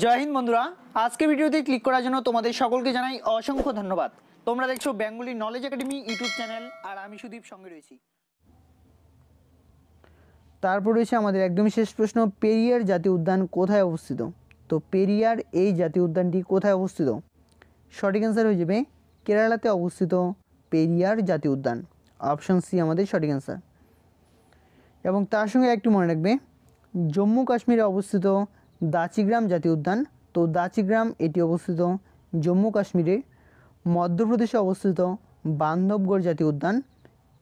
জয় হিন্দ বন্ধুরা আজকে ভিডিওতে ক্লিক করার জন্য তোমাদের সকলকে জানাই অসংখ্য ধন্যবাদ তোমরা দেখছো Bengali knowledge academy YouTube channel আর আমি সুদীপ সঙ্গে রয়েছি তারপর রয়েছে আমাদের একদমই শেষ প্রশ্ন পেরিয়ার জাতীয় উদ্যান কোথায় অবস্থিত তো পেরিয়ার এই জাতীয় উদ্যানটি কোথায় অবস্থিত সঠিক অ্যান্সার হয়ে যাবে কেরালাতে অবস্থিত পেরিয়ার জাতীয় উদ্যান অপশান সি আমাদের সঠিক অ্যান্সার এবং তার সঙ্গে একটু মনে রাখবে জম্মু কাশ্মীরে অবস্থিত দাচিগ্রাম জাতীয় উদ্যান তো দাচিগ্রাম এটি অবস্থিত জম্মু কাশ্মীরে মধ্যপ্রদেশে অবস্থিত বান্ধবগড় জাতীয় উদ্যান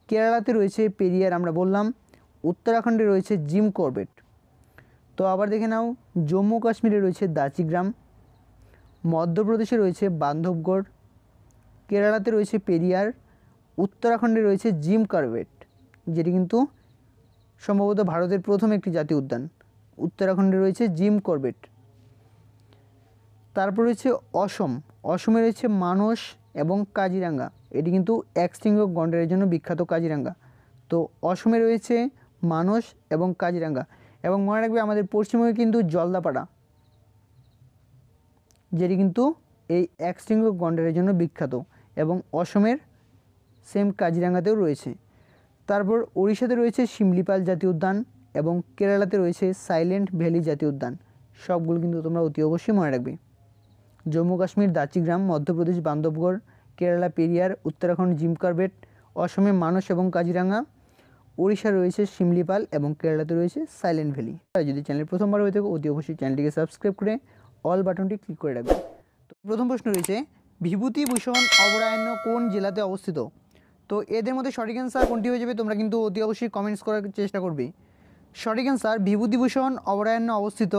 কেরালাতে রয়েছে পেরিয়ার আমরা বললাম উত্তরাখণ্ডে রয়েছে জিম করবেট তো আবার দেখে নাও জম্মু কাশ্মীরে রয়েছে দাচিগ্রাম মধ্যপ্রদেশে রয়েছে বান্ধবগড় কেরালাতে রয়েছে পেরিয়ার উত্তরাখণ্ডে রয়েছে জিম করবেট যেটি কিন্তু সম্ভবত ভারতের প্রথম একটি জাতীয় উদ্যান উত্তরাখণ্ডে রয়েছে জিম করবেট তারপর রয়েছে অসম অসমে রয়েছে মানস এবং কাজিরাঙ্গা এটি কিন্তু এক্সটিং গন্ডারের জন্য বিখ্যাত কাজিরাঙ্গা তো অসমে রয়েছে মানস এবং কাজিরাঙ্গা এবং মনে রাখবে আমাদের পশ্চিমবঙ্গে কিন্তু জলদাপাড়া যেটি কিন্তু এই এক্সটিংগ গন্ডারের জন্য বিখ্যাত এবং অসমের সেম কাজিরাঙ্গাতেও রয়েছে তারপর ওড়িশাতে রয়েছে শিমলিপাল জাতীয় উদ্যান এবং কেরালাতে রয়েছে সাইলেন্ট ভ্যালি জাতীয় উদ্যান সবগুলো কিন্তু তোমরা অতি অবশ্যই মনে রাখবে জম্মু কাশ্মীর দাচিগ্রাম মধ্যপ্রদেশ বান্ধবগড় কেরালা পেরিয়ার উত্তরাখণ্ড জিম অসমে মানস এবং কাজিরাঙ্গা উড়িষ্যা রয়েছে শিমলিপাল এবং কেরালাতে রয়েছে সাইলেন্ট ভ্যালি তাই যদি চ্যানেল প্রথমবার হয়ে থাকে অতি অবশ্যই চ্যানেলটিকে সাবস্ক্রাইব করে অল বাটনটি ক্লিক করে রাখবে তো প্রথম প্রশ্ন রয়েছে বিভূতিভূষণ অভয়ারণ্য কোন জেলাতে অবস্থিত তো এদের মধ্যে সঠিক অ্যান্সার কোনটি হয়ে যাবে তোমরা কিন্তু অতি অবশ্যই কমেন্টস করার চেষ্টা করবে সঠিক অ্যান্সার বিভূতিভূষণ অভয়ারণ্য অবস্থিত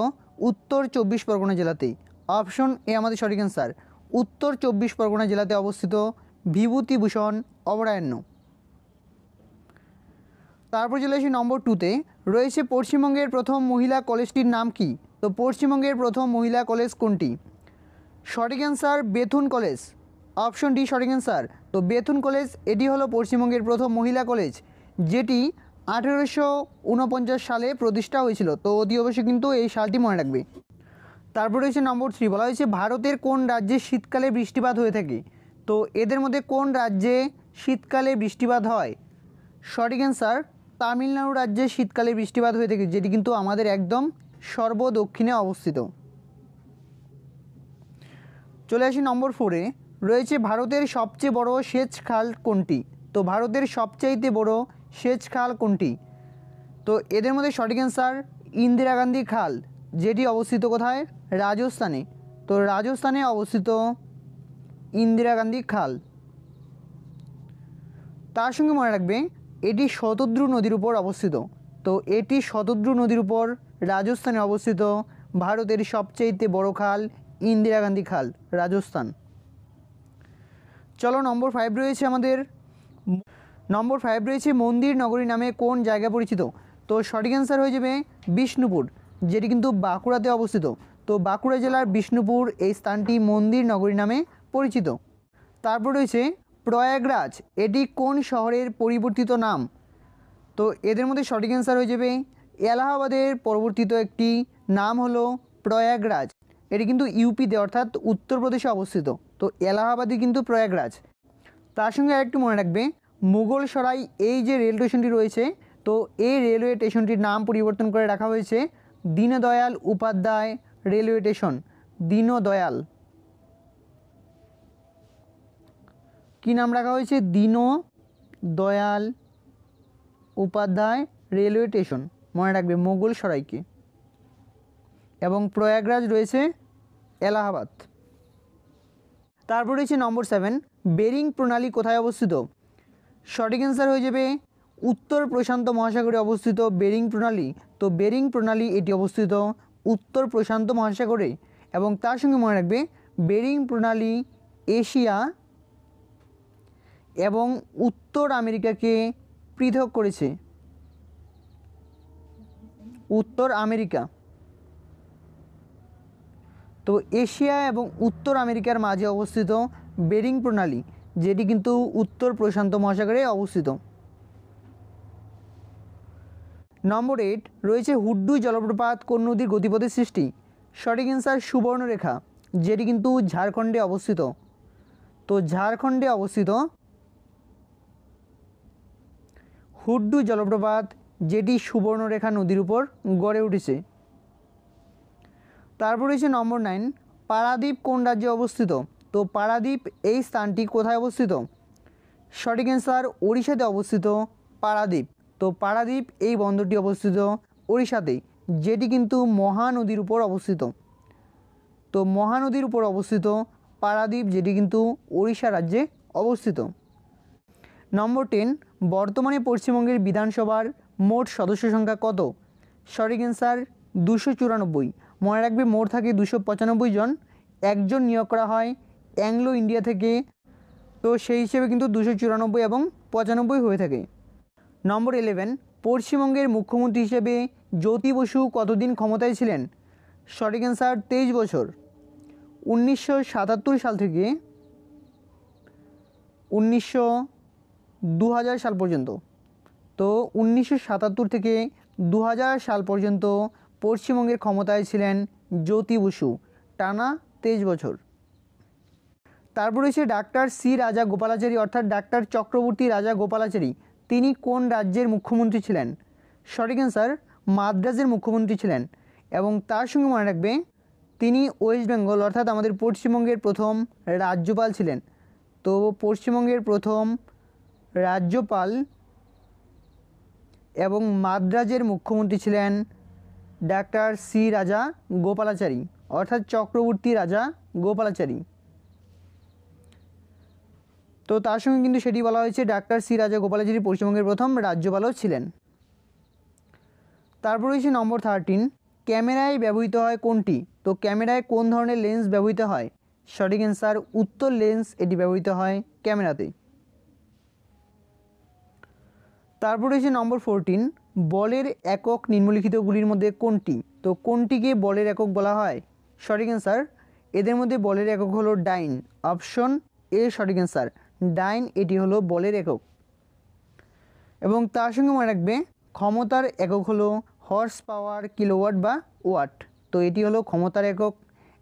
উত্তর চব্বিশ পরগনা জেলাতেই অপশন এ আমাদের সঠিক অ্যান্সার উত্তর চব্বিশ পরগনা জেলাতে অবস্থিত বিভূতিভূষণ অভয়ারণ্য তারপর চলে আসি নম্বর টুতে রয়েছে পশ্চিমবঙ্গের প্রথম মহিলা কলেজটির নাম কি তো পশ্চিমবঙ্গের প্রথম মহিলা কলেজ কোনটি সঠিক answer Bethune college option D সঠিক অ্যান্সার তো বেথুন কলেজ এটি হলো পশ্চিমবঙ্গের প্রথম মহিলা কলেজ যেটি আঠেরোশো উনপঞ্চাশ সালে প্রতিষ্ঠা হয়েছিল তো অতি অবশ্যই কিন্তু এই সালটি মনে রাখবে তারপরে হচ্ছে নম্বর থ্রি বলা হয়েছে ভারতের কোন রাজ্যে শীতকালে বৃষ্টিপাত হয়ে থাকে তো এদের মধ্যে কোন রাজ্যে শীতকালে বৃষ্টিপাত হয় সঠিক অ্যান্সার তামিলনাড়ু রাজ্যে শীতকালে বৃষ্টিপাত হয়ে থাকে যেটি কিন্তু আমাদের একদম সর্বদক্ষিণে অবস্থিত চলে আসি নম্বর ফোরে রয়েছে ভারতের সবচেয়ে বড় সেচ খাল কোনটি তো ভারতের সবচাইতে বড় সেচ খাল কোনটি তো এদের মধ্যে সঠিক অ্যান্সার ইন্দিরা গান্ধী খাল যেটি অবস্থিত কোথায় রাজস্থানে তো রাজস্থানে অবস্থিত ইন্দিরা গান্ধী খাল তার সঙ্গে মনে রাখবে এটি শতদ্রু নদীর উপর অবস্থিত তো এটি শতদ্রু নদীর উপর রাজস্থানে অবস্থিত ভারতের সবচেয়েতে বড় খাল ইন্দিরা গান্ধী খাল রাজস্থান চলো নম্বর ফাইভ রয়েছে আমাদের নম্বর ফাইভ রয়েছে মন্দির নগরী নামে কোন জায়গা পরিচিত তো সঠিক অ্যান্সার হয়ে যাবে বিষ্ণুপুর যেটি কিন্তু বাঁকুড়াতে অবস্থিত তো বাঁকুড়া জেলার বিষ্ণুপুর এই স্থানটি মন্দির নগরী নামে পরিচিত তারপর রয়েছে প্রয়াগরাজ এটি কোন শহরের পরিবর্তিত নাম তো এদের মধ্যে সঠিক অ্যান্সার হয়ে যাবে এলাহাবাদের পরবর্তিত একটি নাম হলো প্রয়াগরাজ এটি কিন্তু ইউপিতে অর্থাৎ উত্তরপ্রদেশে অবস্থিত তো এলাহাবাদই কিন্তু প্রয়াগরাজ তার সঙ্গে আরেকটু মনে রাখবে সরাই এই যে রেল স্টেশনটি রয়েছে তো এই রেলওয়ে স্টেশনটির নাম পরিবর্তন করে রাখা হয়েছে দীনদয়াল উপাধ্যায় রেলওয়ে স্টেশন দীনদয়াল কি নাম রাখা হয়েছে দীন দয়াল উপাধ্যায় রেলওয়ে স্টেশন মনে রাখবে মোগল সরাইকে এবং প্রয়াগরাজ রয়েছে এলাহাবাদ তারপর রয়েছে নম্বর সেভেন বেরিং প্রণালী কোথায় অবস্থিত সঠিক অ্যান্সার হয়ে যাবে উত্তর প্রশান্ত মহাসাগরে অবস্থিত বেরিং প্রণালী তো বেরিং প্রণালী এটি অবস্থিত উত্তর প্রশান্ত মহাসাগরে এবং তার সঙ্গে মনে রাখবে বেরিং প্রণালী এশিয়া এবং উত্তর আমেরিকাকে পৃথক করেছে উত্তর আমেরিকা তো এশিয়া এবং উত্তর আমেরিকার মাঝে অবস্থিত বেরিং প্রণালী যেটি কিন্তু উত্তর প্রশান্ত মহাসাগরে অবস্থিত নম্বর এইট রয়েছে হুড্ডু জলপ্রপাত কোন নদীর গতিপথের সৃষ্টি সঠিক অ্যান্সার সুবর্ণরেখা যেটি কিন্তু ঝাড়খণ্ডে অবস্থিত তো ঝাড়খণ্ডে অবস্থিত হুড্ডু জলপ্রপাত যেটি সুবর্ণরেখা নদীর উপর গড়ে উঠেছে তারপর রয়েছে নম্বর নাইন পারাদ্বীপ কোন রাজ্যে অবস্থিত তো পারাদ্বীপ এই স্থানটি কোথায় অবস্থিত সঠিক অ্যান্সার ওড়িশাতে অবস্থিত পারাদ্বীপ তো পারাদ্বীপ এই বন্দরটি অবস্থিত ওড়িশাতেই যেটি কিন্তু মহানদীর উপর অবস্থিত তো মহানদীর উপর অবস্থিত পারাদ্বীপ যেটি কিন্তু ওড়িশা রাজ্যে অবস্থিত নম্বর টেন বর্তমানে পশ্চিমবঙ্গের বিধানসভার মোট সদস্য সংখ্যা কত সঠিক অ্যান্সার দুশো চুরানব্বই মনে রাখবে মোট থাকে দুশো পঁচানব্বই জন একজন নিয়োগ করা হয় অ্যাংলো ইন্ডিয়া থেকে তো সেই হিসেবে কিন্তু দুশো চুরানব্বই এবং পঁচানব্বই হয়ে থাকে নম্বর ইলেভেন পশ্চিমবঙ্গের মুখ্যমন্ত্রী হিসেবে জ্যোতি বসু কতদিন ক্ষমতায় ছিলেন সঠিক অ্যান্সার তেইশ বছর উনিশশো সাতাত্তর সাল থেকে উনিশশো দু সাল পর্যন্ত তো উনিশশো সাতাত্তর থেকে দু সাল পর্যন্ত পশ্চিমবঙ্গের ক্ষমতায় ছিলেন জ্যোতি বসু টানা তেইশ বছর তারপর রয়েছে ডাক্তার সি রাজা গোপালাচারী অর্থাৎ ডাক্তার চক্রবর্তী রাজা গোপালাচারী তিনি কোন রাজ্যের মুখ্যমন্ত্রী ছিলেন সঠিক অ্যান্সার মাদ্রাজের মুখ্যমন্ত্রী ছিলেন এবং তার সঙ্গে মনে রাখবে তিনি ওয়েস্ট বেঙ্গল অর্থাৎ আমাদের পশ্চিমবঙ্গের প্রথম রাজ্যপাল ছিলেন তো পশ্চিমবঙ্গের প্রথম রাজ্যপাল এবং মাদ্রাজের মুখ্যমন্ত্রী ছিলেন ডাক্তার সি রাজা গোপালাচারী অর্থাৎ চক্রবর্তী রাজা গোপালাচারী তো তার সঙ্গে কিন্তু সেটি বলা হয়েছে ডাক্তার সি রাজা যিনি পশ্চিমবঙ্গের প্রথম রাজ্যপালও ছিলেন তারপর রয়েছে নম্বর থার্টিন ক্যামেরায় ব্যবহৃত হয় কোনটি তো ক্যামেরায় কোন ধরনের লেন্স ব্যবহৃত হয় সঠিক অ্যান্সার উত্তর লেন্স এটি ব্যবহৃত হয় ক্যামেরাতে তারপর রয়েছে নম্বর ফোরটিন বলের একক নিম্নলিখিতগুলির মধ্যে কোনটি তো কোনটিকে বলের একক বলা হয় সঠিক অ্যান্সার এদের মধ্যে বলের একক হলো ডাইন অপশন এ সঠিক অ্যান্সার ডাইন এটি হলো বলের একক এবং তার সঙ্গে মনে রাখবে ক্ষমতার একক হলো হর্স পাওয়ার কিলোওয়াট বা ওয়াট তো এটি হলো ক্ষমতার একক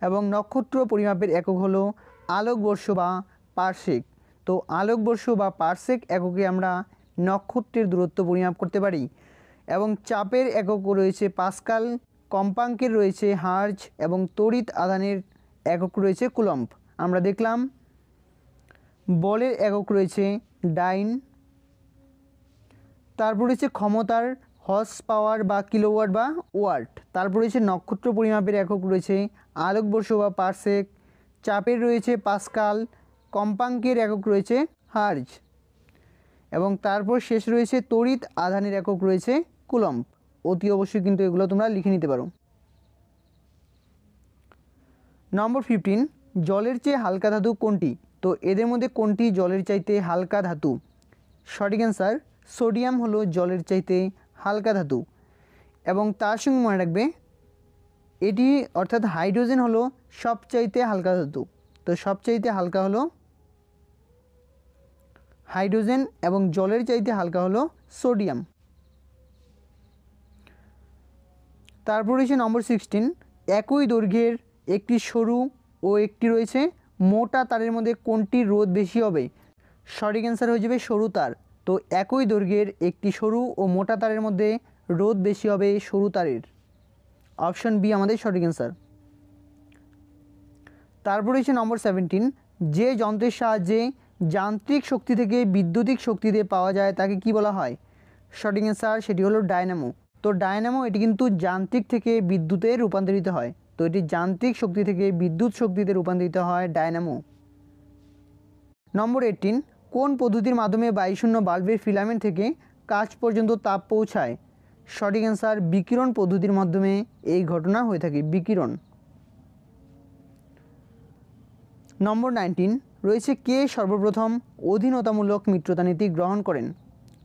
এবং নক্ষত্র পরিমাপের একক হলো আলোকবর্ষ বা পার্শ্বিক তো আলোকবর্ষ বা পার্শ্বিক এককে আমরা নক্ষত্রের দূরত্ব পরিমাপ করতে পারি এবং চাপের একক রয়েছে পাস্কাল কম্পাঙ্কের রয়েছে হার্জ এবং তড়িৎ আদানের একক রয়েছে কুলম্ব আমরা দেখলাম বলের একক রয়েছে ডাইন তারপর রয়েছে ক্ষমতার হর্স পাওয়ার বা কিলোওয়াট বা ওয়ার্ড তারপর রয়েছে নক্ষত্র পরিমাপের একক রয়েছে আলোকবর্ষ বা পার্সেক চাপের রয়েছে পাস্কাল কম্পাঙ্কের একক রয়েছে হার্জ এবং তারপর শেষ রয়েছে তড়িৎ আধানের একক রয়েছে কুলম্ব অতি অবশ্যই কিন্তু এগুলো তোমরা লিখে নিতে পারো নম্বর ফিফটিন জলের চেয়ে হালকা ধাতু কোনটি তো এদের মধ্যে কোনটি জলের চাইতে হালকা ধাতু সঠিক অ্যান্সার সোডিয়াম হলো জলের চাইতে হালকা ধাতু এবং তার সঙ্গে মনে রাখবে এটি অর্থাৎ হাইড্রোজেন হলো সবচাইতে হালকা ধাতু তো সবচাইতে হালকা হলো হাইড্রোজেন এবং জলের চাইতে হালকা হলো সোডিয়াম তারপর রয়েছে নম্বর সিক্সটিন একই দৈর্ঘ্যের একটি সরু ও একটি রয়েছে মোটা তারের মধ্যে কোনটি রোধ বেশি হবে সঠিক অ্যান্সার হয়ে যাবে সরু তার তো একই দৈর্ঘ্যের একটি সরু ও মোটা তারের মধ্যে রোধ বেশি হবে সরু তারের অপশন বি আমাদের সঠিক অ্যান্সার তারপরে হচ্ছে নম্বর সেভেন্টিন যে যন্ত্রের সাহায্যে যান্ত্রিক শক্তি থেকে বিদ্যুতিক শক্তিতে পাওয়া যায় তাকে কি বলা হয় সঠিক অ্যান্সার সেটি হলো ডায়নামো তো ডায়নামো এটি কিন্তু যান্ত্রিক থেকে বিদ্যুতে রূপান্তরিত হয় তো এটি যান্ত্রিক শক্তি থেকে বিদ্যুৎ শক্তিতে রূপান্তরিত হয় ডায়নামো নম্বর এইটিন কোন পদ্ধতির মাধ্যমে বায়ুশূন্য বাল্বের ফিলামেন্ট থেকে কাজ পর্যন্ত তাপ পৌঁছায় সঠিক অ্যান্সার বিকিরণ পদ্ধতির মাধ্যমে এই ঘটনা হয়ে থাকে বিকিরণ নম্বর নাইনটিন রয়েছে কে সর্বপ্রথম অধীনতামূলক মিত্রতা নীতি গ্রহণ করেন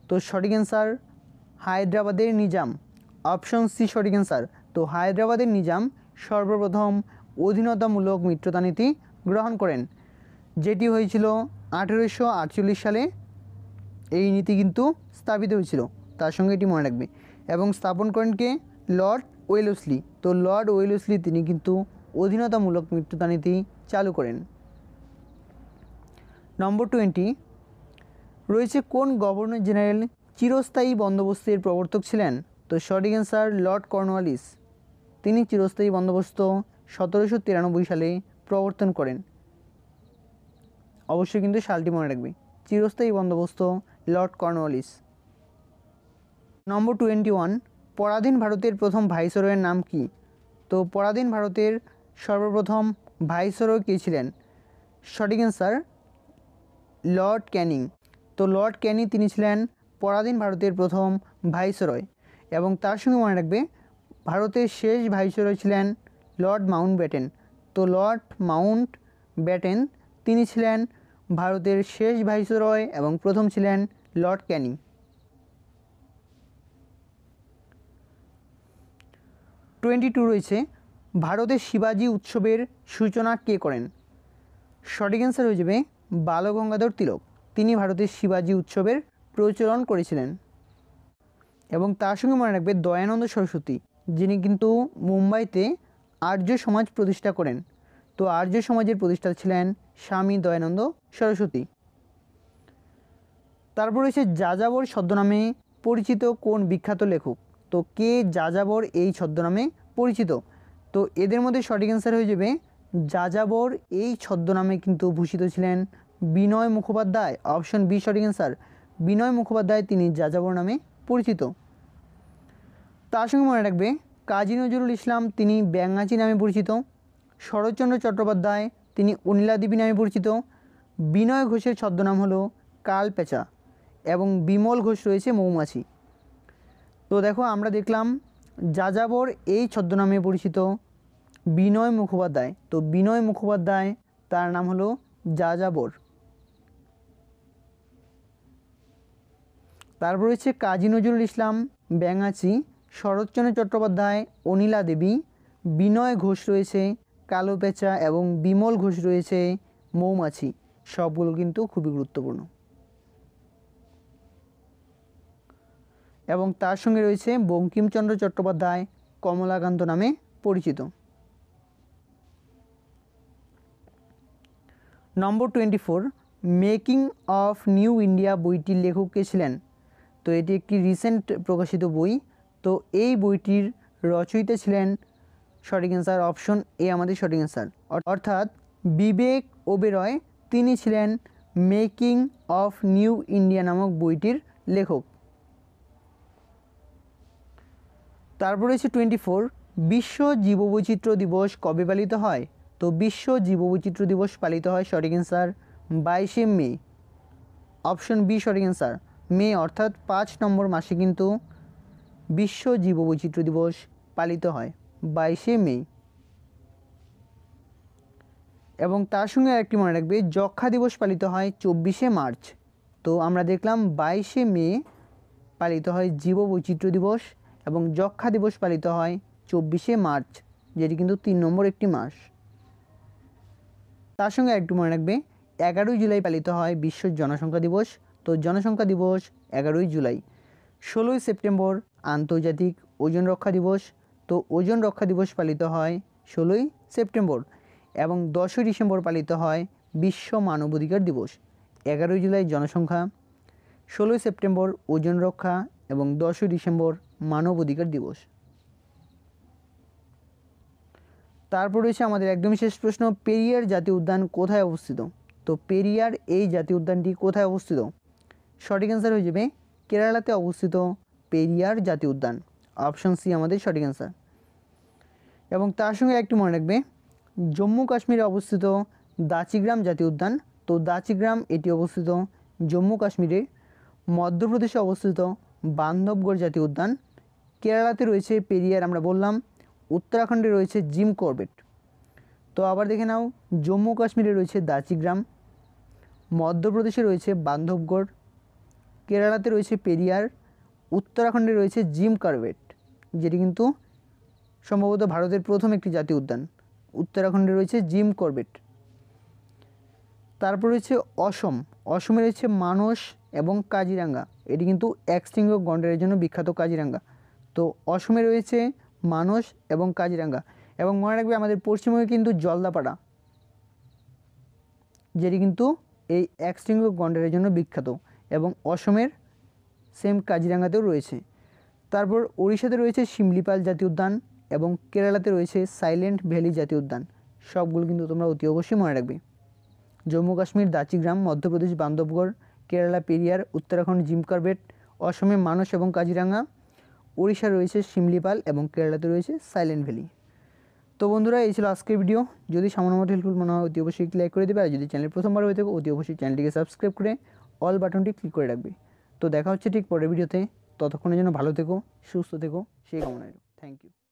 তো সঠিক অ্যান্সার হায়দ্রাবাদের নিজাম অপশন সি সঠিক অ্যান্সার তো হায়দ্রাবাদের নিজাম সর্বপ্রথম অধীনতামূলক মিত্রতা নীতি গ্রহণ করেন যেটি হয়েছিল আঠেরোশো সালে এই নীতি কিন্তু স্থাপিত হয়েছিল তার সঙ্গে এটি মনে রাখবে এবং স্থাপন করেন কে লর্ড ওয়েলসলি তো লর্ড ওয়েলসলি তিনি কিন্তু অধীনতামূলক মিত্রতা নীতি চালু করেন নম্বর টোয়েন্টি রয়েছে কোন গভর্নর জেনারেল চিরস্থায়ী বন্দোবস্তের প্রবর্তক ছিলেন তো শর্ট অ্যান্সার লর্ড কর্নওয়ালিস তিনি চিরস্থায়ী বন্দোবস্ত সতেরোশো তিরানব্বই সালে প্রবর্তন করেন অবশ্যই কিন্তু সালটি মনে রাখবে চিরস্থায়ী বন্দোবস্ত Lord Cornwallis number twenty one পরাধীন ভারতের প্রথম ভাইসরয়ের নাম কি তো পরাধীন ভারতের সর্বপ্রথম ভাইসরয় কে ছিলেন সঠিক অ্যান্সার লর্ড ক্যানিং তো লর্ড ক্যানিং তিনি ছিলেন পরাধীন ভারতের প্রথম ভাইসরয় এবং তার সঙ্গে মনে রাখবে ভারতের শেষ ভাইসরয় ছিলেন লর্ড মাউন্ট ব্যাটেন তো লর্ড মাউন্ট ব্যাটেন তিনি ছিলেন ভারতের শেষ ভাইসরয় এবং প্রথম ছিলেন লর্ড ক্যানিং টোয়েন্টি টু রয়েছে ভারতের শিবাজি উৎসবের সূচনা কে করেন সঠিক অ্যান্সার হয়ে যাবে বালগঙ্গাধর তিলক তিনি ভারতের শিবাজি উৎসবের প্রচলন করেছিলেন এবং তার সঙ্গে মনে রাখবে দয়ানন্দ সরস্বতী যিনি কিন্তু মুম্বাইতে আর্য সমাজ প্রতিষ্ঠা করেন তো আর্য সমাজের প্রতিষ্ঠা ছিলেন স্বামী দয়ানন্দ সরস্বতী তারপর রয়েছে যাযাবর ছদ্মনামে পরিচিত কোন বিখ্যাত লেখক তো কে যাযাবর এই ছদ্মনামে পরিচিত তো এদের মধ্যে সঠিক অ্যান্সার হয়ে যাবে যাযাবর এই ছদ্মনামে কিন্তু ভূষিত ছিলেন বিনয় মুখোপাধ্যায় অপশন বি সঠিক অ্যান্সার বিনয় মুখোপাধ্যায় তিনি যাযাবর নামে পরিচিত তার সঙ্গে মনে রাখবে কাজী নজরুল ইসলাম তিনি ব্যাঙ্গাচি নামে পরিচিত শরৎচন্দ্র চট্টোপাধ্যায় তিনি অনিলাদেবী নামে পরিচিত বিনয় ঘোষের ছদ্মনাম হলো কালপেঁচা এবং বিমল ঘোষ রয়েছে মৌমাছি তো দেখো আমরা দেখলাম যাযাবর এই ছদ্মনামে পরিচিত বিনয় মুখোপাধ্যায় তো বিনয় মুখোপাধ্যায় তার নাম হলো যাযাবর তারপর রয়েছে কাজী নজরুল ইসলাম ব্যাঙাচি শরৎচন্দ্র চট্টোপাধ্যায় অনিলা দেবী বিনয় ঘোষ রয়েছে কালো পেঁচা এবং বিমল ঘোষ রয়েছে মৌমাছি সবগুলো কিন্তু খুবই গুরুত্বপূর্ণ এবং তার সঙ্গে রয়েছে বঙ্কিমচন্দ্র চট্টোপাধ্যায় কমলাকান্ত নামে পরিচিত number twenty four making of new India বইটির লেখক কে ছিলেন তো এটি একটি রিসেন্ট প্রকাশিত বই তো এই বইটির রচয়িতা ছিলেন সঠিক অ্যান্সার অপশন এ আমাদের সঠিক অ্যান্সার অর্থাৎ বিবেক ওবেরয় তিনি ছিলেন মেকিং অফ নিউ ইন্ডিয়া নামক বইটির লেখক তারপরে হচ্ছে টোয়েন্টি ফোর বিশ্ব জীববৈচিত্র্য দিবস কবে পালিত হয় তো বিশ্ব জীববৈচিত্র্য দিবস পালিত হয় সঠিক অ্যান্সার বাইশে মে অপশন বি সঠিক অ্যান্সার মে অর্থাৎ পাঁচ নম্বর মাসে কিন্তু বিশ্ব জীববৈচিত্র্য দিবস পালিত হয় বাইশে মে এবং তার সঙ্গে আরেকটি মনে রাখবে যক্ষা দিবস পালিত হয় চব্বিশে মার্চ তো আমরা দেখলাম বাইশে মে পালিত হয় জীববৈচিত্র্য দিবস এবং যক্ষা দিবস পালিত হয় চব্বিশে মার্চ যেটি কিন্তু তিন নম্বর একটি মাস তার সঙ্গে একটু মনে রাখবে এগারোই জুলাই পালিত হয় বিশ্ব জনসংখ্যা দিবস তো জনসংখ্যা দিবস এগারোই জুলাই ষোলোই সেপ্টেম্বর আন্তর্জাতিক ওজন রক্ষা দিবস তো ওজন রক্ষা দিবস পালিত হয় ষোলোই সেপ্টেম্বর এবং দশই ডিসেম্বর পালিত হয় বিশ্ব মানবাধিকার দিবস এগারোই জুলাই জনসংখ্যা ষোলোই সেপ্টেম্বর ওজন রক্ষা এবং দশই ডিসেম্বর মানবাধিকার দিবস তারপর রয়েছে আমাদের একদম শেষ প্রশ্ন পেরিয়ার জাতীয় উদ্যান কোথায় অবস্থিত তো পেরিয়ার এই জাতীয় উদ্যানটি কোথায় অবস্থিত সঠিক অ্যান্সার হয়ে যাবে কেরালাতে অবস্থিত পেরিয়ার জাতীয় উদ্যান অপশান সি আমাদের সঠিক অ্যান্সার এবং তার সঙ্গে একটু মনে রাখবে জম্মু কাশ্মীরে অবস্থিত দাচিগ্রাম জাতীয় উদ্যান তো দাচিগ্রাম এটি অবস্থিত জম্মু কাশ্মীরে মধ্যপ্রদেশে অবস্থিত বান্ধবগড় জাতীয় উদ্যান কেরালাতে রয়েছে পেরিয়ার আমরা বললাম উত্তরাখণ্ডে রয়েছে জিম করবেট তো আবার দেখে নাও জম্মু কাশ্মীরে রয়েছে দাচিগ্রাম মধ্যপ্রদেশে রয়েছে বান্ধবগড় কেরালাতে রয়েছে পেরিয়ার উত্তরাখণ্ডে রয়েছে জিম কার্বেট যেটি কিন্তু সম্ভবত ভারতের প্রথম একটি জাতীয় উদ্যান উত্তরাখণ্ডে রয়েছে জিম করবেট তারপর রয়েছে অসম অসমে রয়েছে মানস এবং কাজিরাঙ্গা এটি কিন্তু একশৃঙ্গ গন্ডারের জন্য বিখ্যাত কাজিরাঙ্গা তো অসমে রয়েছে মানস এবং কাজিরাঙ্গা এবং মনে রাখবে আমাদের পশ্চিমবঙ্গে কিন্তু জলদাপাড়া যেটি কিন্তু এই একশৃঙ্গ গন্ডারের জন্য বিখ্যাত এবং অসমের সেম কাজিরাঙ্গাতেও রয়েছে তারপর ওড়িশাতে রয়েছে শিমলিপাল জাতীয় উদ্যান এবং কেরালাতে রয়েছে সাইলেন্ট ভ্যালি জাতীয় উদ্যান সবগুলো কিন্তু তোমরা অতি অবশ্যই মনে রাখবে জম্মু কাশ্মীর দাচিগ্রাম মধ্যপ্রদেশ বান্ধবগড় কেরালা পেরিয়ার উত্তরাখণ্ড জিম কার্বেট অসমে মানস এবং কাজিরাঙ্গা উড়িষ্যা রয়েছে শিমলিপাল এবং কেরালাতে রয়েছে সাইলেন্ট ভ্যালি তো বন্ধুরা এই ছিল আজকের ভিডিও যদি সামান্য মতো হেল্পফুল মনে হয় অতি অবশ্যই লাইক করে দেবে আর যদি চ্যানেল প্রথমবার হয়ে থাকে অতি অবশ্যই চ্যানেলটিকে সাবস্ক্রাইব করে অল বাটনটি ক্লিক করে রাখবে তো দেখা হচ্ছে ঠিক পরের ভিডিওতে ততক্ষণের জন্য ভালো থেকো সুস্থ থেকো সেই কামনা থ্যাংক ইউ